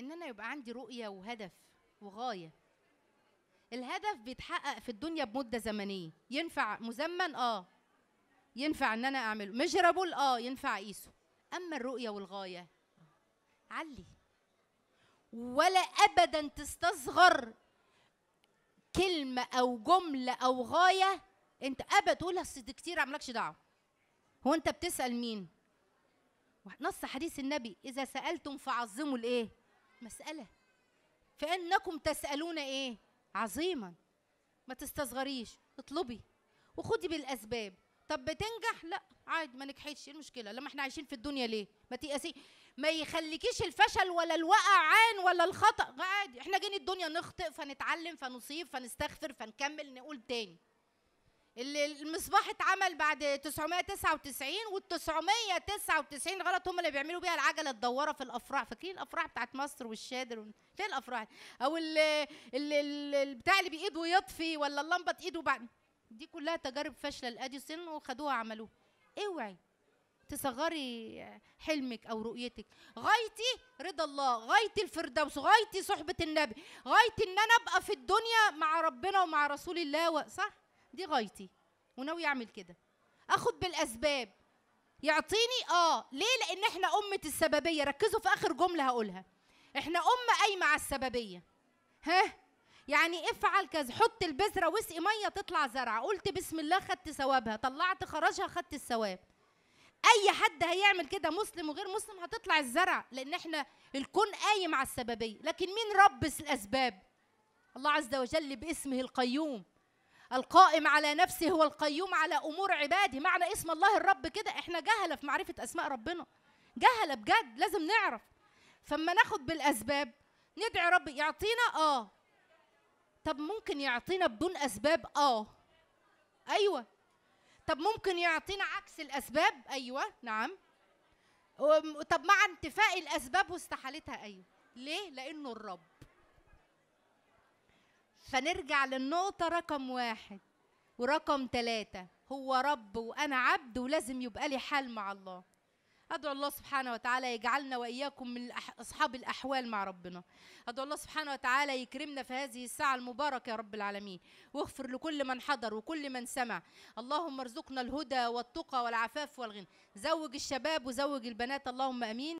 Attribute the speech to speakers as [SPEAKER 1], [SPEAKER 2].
[SPEAKER 1] ان انا يبقى عندي رؤيه وهدف وغايه الهدف بيتحقق في الدنيا بمده زمنيه ينفع مزمن اه ينفع ان انا اعمله ميجرابل اه ينفع اقيسه اما الرؤيه والغايه علي ولا ابدا تستصغر كلمه او جمله او غايه انت ابدا تقولها اصل كتير مالكش دعوه هو انت بتسال مين نص حديث النبي اذا سالتم فعظموا الايه مسألة فإنكم تسألون إيه؟ عظيما ما تستصغريش اطلبي وخدي بالأسباب طب بتنجح؟ لا عادي ما نجحتش ايه المشكلة؟ لما احنا عايشين في الدنيا ليه؟ ما تيأسي ما يخليكيش الفشل ولا الوقعان ولا الخطأ عادي احنا جايين الدنيا نخطئ فنتعلم فنصيب فنستغفر فنكمل نقول تاني المصباح اتعمل بعد 999 وال 999 غلط هم اللي بيعملوا بيها العجله الدوره في الافراح فاكرين الافراح بتاعت مصر والشادر و... فين الافراح او اللي, البتاع اللي بايده يطفي ولا اللمبه بايده بعد دي كلها تجارب فاشله لاديسون وخدوها عملوها اوعي تصغري حلمك او رؤيتك غايتي رضا الله غايتي الفردوس غايتي صحبه النبي غايتي ان انا ابقى في الدنيا مع ربنا ومع رسول الله صح دي غايتي وناوي اعمل كده اخد بالاسباب يعطيني اه ليه لان احنا امه السببيه ركزوا في اخر جمله هقولها احنا امه قايمه على السببيه ها يعني افعل كذا حط البذره واسقي ميه تطلع زرع قلت بسم الله خدت ثوابها طلعت خرجها خدت الثواب اي حد هيعمل كده مسلم وغير مسلم هتطلع الزرع لان احنا الكون قايم على السببيه لكن مين رب الاسباب الله عز وجل باسمه القيوم القائم على نفسه هو القيوم على امور عباده معنى اسم الله الرب كده احنا جهله في معرفه اسماء ربنا جهله بجد لازم نعرف فما ناخد بالاسباب ندعي رب يعطينا اه طب ممكن يعطينا بدون اسباب اه ايوه طب ممكن يعطينا عكس الاسباب ايوه نعم طب مع انتفاء الاسباب واستحالتها ايوه ليه لانه الرب فنرجع للنقطة رقم واحد ورقم ثلاثة هو رب وأنا عبد ولازم يبقى لي حال مع الله أدعو الله سبحانه وتعالى يجعلنا وإياكم من أصحاب الأحوال مع ربنا أدعو الله سبحانه وتعالى يكرمنا في هذه الساعة المباركة يا رب العالمين واغفر لكل من حضر وكل من سمع اللهم ارزقنا الهدى والتقى والعفاف والغنى زوج الشباب وزوج البنات اللهم أمين